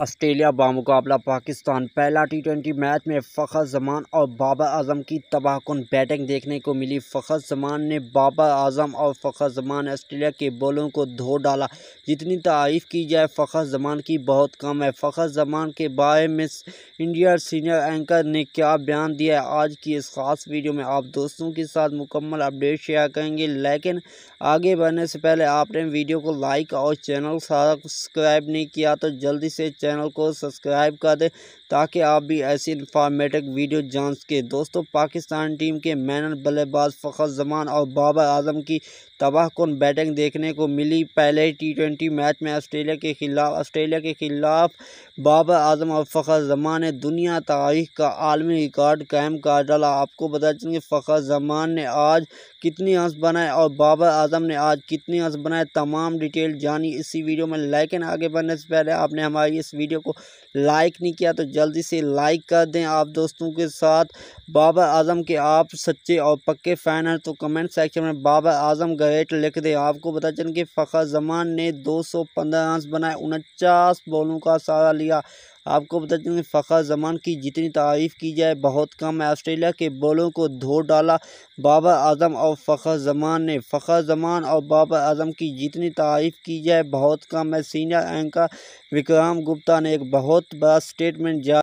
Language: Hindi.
ऑस्ट्रेलिया बामुकाबला पाकिस्तान पहला टी ट्वेंटी मैच में फ़खर जमान और बाबर आजम की तबाहकुन बैटिंग देखने को मिली फ़खर जमान ने बाबर आजम और फ़खर जमान ऑस्ट्रेलिया के बॉलों को धो डाला जितनी तारीफ़ की जाए फ़खर जमान की बहुत कम है फ़खर जमान के बारे में इंडिया सीनियर एंकर ने क्या बयान दिया है आज की इस खास वीडियो में आप दोस्तों के साथ मुकम्मल अपडेट शेयर करेंगे लेकिन आगे बढ़ने से पहले आपने वीडियो को लाइक और चैनल सब्सक्राइब नहीं किया तो जल्दी से चैनल को सब्सक्राइब कर दें ताकि आप भी ऐसी इन्फॉर्मेटिव वीडियो जान सकें दोस्तों पाकिस्तान टीम के मैनर बल्लेबाज फ़खर जमान और बाबर आजम की तबाह कन बैटिंग देखने को मिली पहले टी ट्वेंटी मैच में ऑस्ट्रेलिया के खिलाफ ऑस्ट्रेलिया के खिलाफ बाबर आजम और फ़खर जमान ने दुनिया तारीख का आलमी रिकॉर्ड कायम कर डाला आपको बता चलेंगे फ़खर जमान ने आज कितनी हंस बनाए और बाबर आजम ने आज कितनी हंस बनाए तमाम डिटेल जानी इसी वीडियो में लाइक आगे बढ़ने से पहले आपने हमारी इस वीडियो को लाइक नहीं किया तो जल्दी से लाइक कर दें आप दोस्तों के साथ बाबर आजम के आप सच्चे और पक्के फ़ैन हैं तो कमेंट सेक्शन में बाबर आजम ग्रेट लिख दें आपको बता चल कि फ़खर जमान ने दो सौ पंद्रह रन बनाए उनचास बॉलों का सहारा लिया आपको बता हैं फ़खर जमान की जितनी तारीफ़ की जाए बहुत कम है ऑस्ट्रेलिया के बॉलों को धो डाला बाबर आजम और फ़खर जमान ने फ़खर जमान और बाबर आजम की जितनी तारीफ़ की जाए बहुत कम है सीनियर एंकर विक्रम गुप्ता ने एक बहुत बड़ा स्टेटमेंट जारी